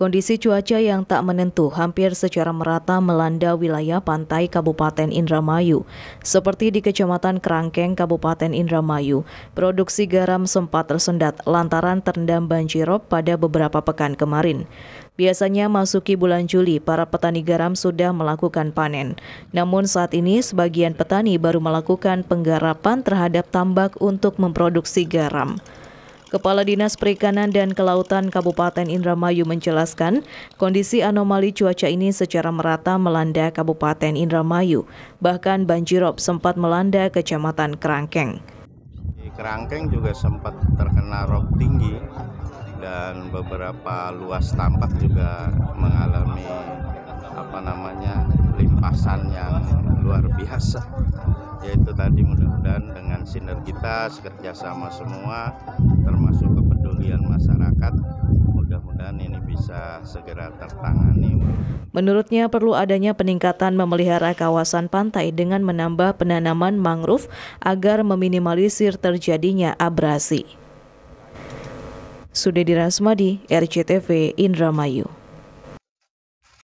Kondisi cuaca yang tak menentu hampir secara merata melanda wilayah pantai Kabupaten Indramayu. Seperti di Kecamatan Kerangkeng, Kabupaten Indramayu, produksi garam sempat tersendat lantaran terendam banjirop pada beberapa pekan kemarin. Biasanya masuki bulan Juli, para petani garam sudah melakukan panen. Namun saat ini sebagian petani baru melakukan penggarapan terhadap tambak untuk memproduksi garam. Kepala Dinas Perikanan dan Kelautan Kabupaten Indramayu menjelaskan, kondisi anomali cuaca ini secara merata melanda Kabupaten Indramayu, bahkan banjirop sempat melanda Kecamatan Kerangkeng. Di Kerangkeng juga sempat terkena rob tinggi dan beberapa luas tampak juga mengalami apa namanya limpasan yang luar biasa yaitu tadi mudah dan dengan sinergitas kerjasama semua termasuk kepedulian masyarakat mudah-mudahan ini bisa segera tertangani. Menurutnya perlu adanya peningkatan memelihara kawasan pantai dengan menambah penanaman mangrove agar meminimalisir terjadinya abrasi. Sudedi Rasmadi, RCTV Indramayu.